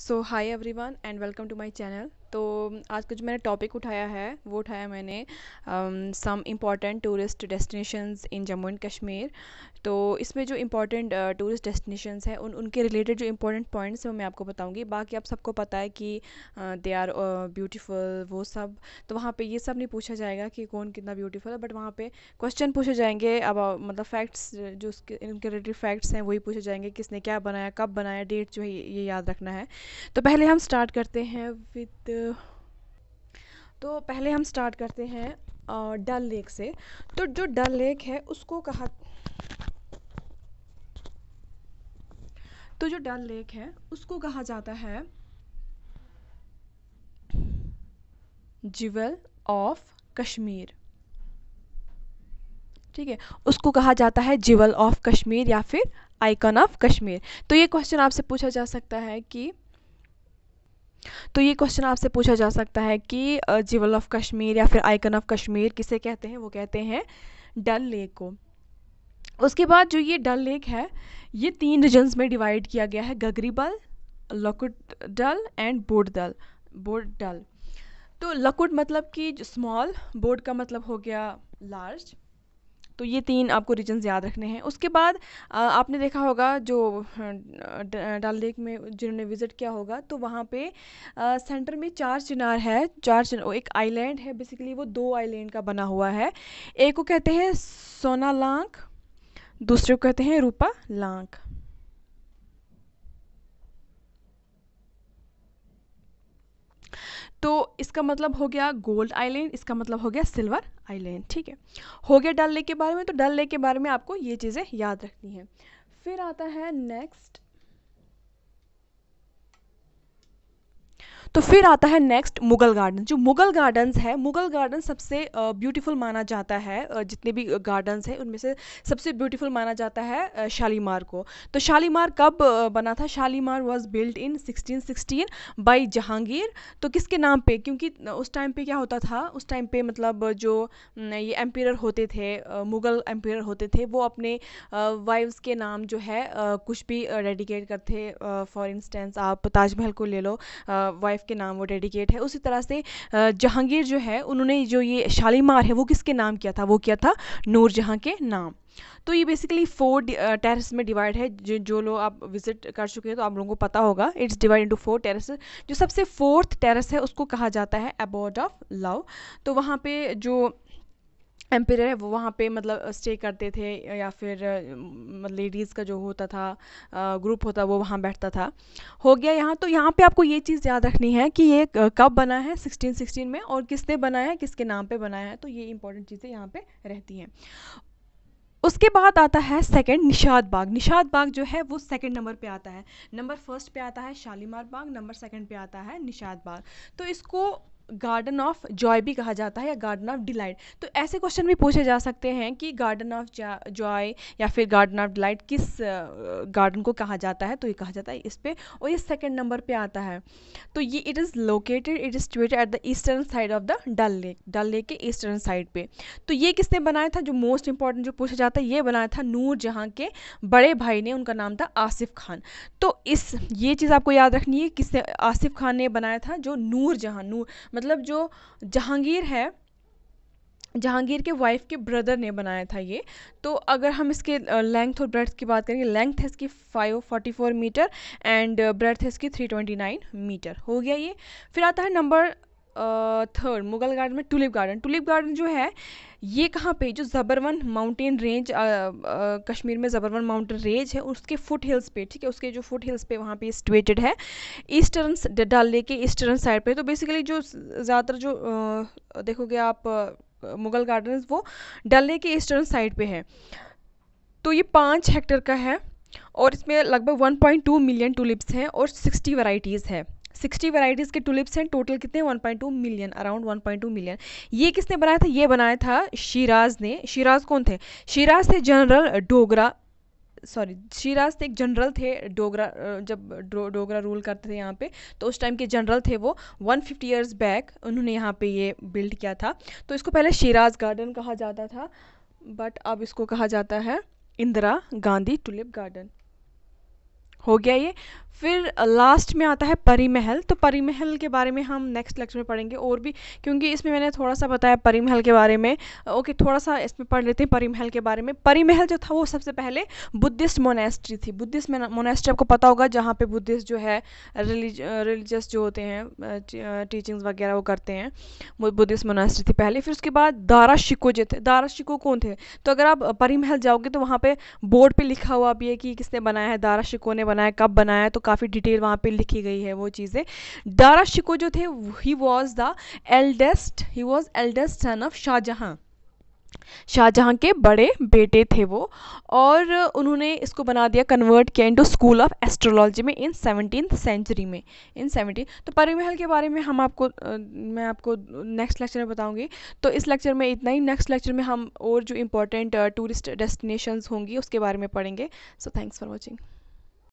so hi everyone and welcome to my channel तो आज का जो मैंने टॉपिक उठाया है वो उठाया मैंने some important tourist destinations in Jammu and Kashmir तो इसमें जो इम्पॉर्टेंट टूरिस्ट डेस्टिनेशंस हैं उन उनके रिलेटेड जो इम्पॉर्टेंट पॉइंट्स हैं वो मैं आपको बताऊंगी बाकी आप सबको पता है कि दे आर ब्यूटीफुल वो सब तो वहाँ पर ये सब नहीं पूछा जाएगा कि कौन कितना ब्यूटीफुल है बट वहाँ पर क्वेश्चन पूछे जाएंगे अब uh, मतलब फैक्ट्स जो उसके इनके रिलेटेड फैक्ट्स हैं वही पूछे जाएंगे किसने क्या बनाया कब बनाया डेट जो है ये याद रखना है तो पहले हम स्टार्ट करते हैं विद तो पहले हम स्टार्ट करते हैं डल लेक से तो जो डल लेक है उसको कहा तो जो डल लेक है उसको कहा जाता है जिवल ऑफ कश्मीर ठीक है उसको कहा जाता है जिवल ऑफ कश्मीर या फिर आइकन ऑफ कश्मीर तो ये क्वेश्चन आपसे पूछा जा सकता है कि तो ये क्वेश्चन आपसे पूछा जा सकता है कि जीवल ऑफ कश्मीर या फिर आइकन ऑफ कश्मीर किसे कहते हैं वो कहते हैं डल लेक को उसके बाद जो ये डल लेक है ये तीन रीजन्स में डिवाइड किया गया है गगरीबल लकुट डल एंड बोड डल बोड डल तो लकुट मतलब कि स्मॉल बोर्ड का मतलब हो गया लार्ज तो ये तीन आपको रीजन्स याद रखने हैं उसके बाद आपने देखा होगा जो डल लेक में जिन्होंने विज़िट किया होगा तो वहाँ पे सेंटर में चार चिनार है चार चिनार एक आइलैंड है बेसिकली वो दो आइलैंड का बना हुआ है एक को कहते हैं सोना लांक दूसरे को कहते हैं रूपा लांक तो इसका मतलब हो गया गोल्ड आइलैंड इसका मतलब हो गया सिल्वर आइलैंड ठीक है हो गया डल लेक के बारे में तो डल लेक के बारे में आपको ये चीज़ें याद रखनी है फिर आता है नेक्स्ट तो फिर आता है नेक्स्ट मुगल गार्डन जो मुगल गार्डन्स है मुगल गार्डन सबसे ब्यूटीफुल माना जाता है जितने भी गार्डन्स हैं उनमें से सबसे ब्यूटीफुल माना जाता है शालीमार को तो शालीमार कब बना था Shalimar was build in 1616 by Jahangir तो किसके नाम पे क्योंकि उस टाइम पे क्या होता था उस टाइम पे मतलब जो ये एम्पियर होते थे मुगल एम्पियर होते थे वो अपने वाइफ्स के नाम जो है कुछ भी डेडिकेट करते फॉर इंस्टेंस आप ताजमहल को ले लो वाइफ वाइफ के नाम वो डेडिकेट है उसी तरह से जहांगीर जो है उन्होंने जो ये शालीमार है वो किसके नाम किया था वो किया था नूर जहाँ के नाम तो ये बेसिकली फोर टेरेस में डिवाइड है जो जो लोग आप विजिट कर चुके हैं तो आप लोगों को पता होगा it's divide into four terrace जो सबसे फोर्थ टेरेस है उसको कहा जाता है अबोर्ड ऑफ लव तो वहाँ पे जो एम्पेयर है वो वहाँ पे मतलब स्टे करते थे या फिर लेडीज़ मतलब का जो होता था ग्रुप होता वो वहाँ बैठता था हो गया यहाँ तो यहाँ पे आपको ये चीज़ याद रखनी है कि ये कब बना है 1616 में और किसने बनाया है किसके नाम पे बनाया है तो ये इंपॉर्टेंट चीज़ें यहाँ पे रहती हैं उसके बाद आता है सेकंड निशाद बाग निषाद बाग जो है वो सेकंड नंबर पे आता है नंबर फर्स्ट पे आता है शालीमार बाग नंबर सेकंड पे आता है निशाद बाग तो इसको गार्डन ऑफ जॉय भी कहा जाता है या गार्डन ऑफ डिलाइट तो ऐसे क्वेश्चन भी पूछे जा सकते हैं कि गार्डन ऑफ जॉय या फिर गार्डन ऑफ डिलाइट किस गार्डन को कहा जाता है तो ये कहा जाता है इस पर और ये सेकेंड नंबर पर आता है तो ये it is located it is situated at the eastern side of the Dal lake Dal lake के ईस्टर्न साइड पे तो ये किसने बनाया था जो मोस्ट इंपॉर्टेंट जो पूछा जाता है ये बनाया था नूर जहाँ के बड़े भाई ने उनका नाम था आसिफ खान तो इस ये चीज़ आपको याद रखनी है किसने आसिफ खान ने बनाया था जो नूर जहाँ नूर मतलब जो जहांगीर है जहांगीर के वाइफ के ब्रदर ने बनाया था ये तो अगर हम इसके लेंथ और ब्रेथ की बात करेंगे लेंथ है इसकी 544 मीटर एंड ब्रेथ है इसकी 329 मीटर हो गया ये फिर आता है नंबर थर्ड मुगल गार्डन में टुलिप गार्डन टुलिप गार्डन जो है ये कहाँ पे जो ज़बरवन माउंटेन रेंज कश्मीर में ज़बरवन माउंटेन रेंज है उसके फुट हिल्स पे ठीक है उसके जो फुट हिल्स पे वहाँ पे सिचुएटेड है ईस्टर्न डल लेक के ईस्टर्न साइड पे तो बेसिकली जो ज़्यादातर जो आ, देखोगे आप आ, मुगल गार्डन वो डल लेक के ईस्टर्न साइड पर है तो ये पाँच हेक्टर का है और इसमें लगभग 1.2 मिलियन टूलिप्स हैं और 60 वैरायटीज़ है सिक्सटी वेराइटीज़ के टूलिप्स हैं टोटल कितने 1.2 मिलियन अराउंड 1.2 मिलियन ये किसने बनाया था ये बनाया था शिराज ने शिराज कौन थे शिराज थे जनरल डोगरा सॉरी शिराज थे एक जनरल थे डोगरा जब डोगरा रूल करते थे यहाँ पे तो उस टाइम के जनरल थे वो 150 फिफ्टी ईयर्स बैक उन्होंने यहाँ पे ये बिल्ड किया था तो इसको पहले शिराज गार्डन कहा जाता था बट अब इसको कहा जाता है इंदिरा गांधी टुलिप गार्डन हो गया ये फिर लास्ट में आता है परी महल तो परी महल के बारे में हम नेक्स्ट लेक्चर में पढ़ेंगे और भी क्योंकि इसमें मैंने थोड़ा सा बताया परी महल के बारे में ओके थोड़ा सा इसमें पढ़ लेते हैं परी महल के बारे में परी महल जो था वो सबसे पहले बुद्धिस्ट मोनेस्ट्री थी बुद्धिस्ट मोनेस्ट्री आपको पता होगा जहाँ पर बुद्धिस्ट जो है रिलीज रिलीजियस जो होते हैं टीचिंग्स वगैरह वो करते हैं बुद्धिस्ट मोनेस्ट्री थी पहले फिर उसके बाद दारा शिको जो थे दारा शिको कौन थे तो अगर आप परी महल जाओगे तो वहाँ पर बोर्ड पर लिखा हुआ भी है कि किसने बनाया है दारा शिको ने बनाया कब बनाया तो काफ़ी डिटेल वहाँ पे लिखी गई है वो चीज़ें दारा शिको जो थे he was the eldest he was eldest son of Shahjahan Shahjahan के बड़े बेटे थे वो और उन्होंने इसको बना दिया कन्वर्ट किया इंटू स्कूल ऑफ एस्ट्रोलॉजी में इन सेवनटीन सेंचुरी में इन सेवनटीन तो परिमहल के बारे में हम आपको मैं आपको नेक्स्ट लेक्चर में बताऊंगी तो इस लेक्चर में इतना ही नेक्स्ट लेक्चर में हम और जो इम्पोर्टेंट टूरिस्ट डेस्टिनेशन होंगी उसके बारे में पढ़ेंगे सो थैंक्स फॉर वॉचिंग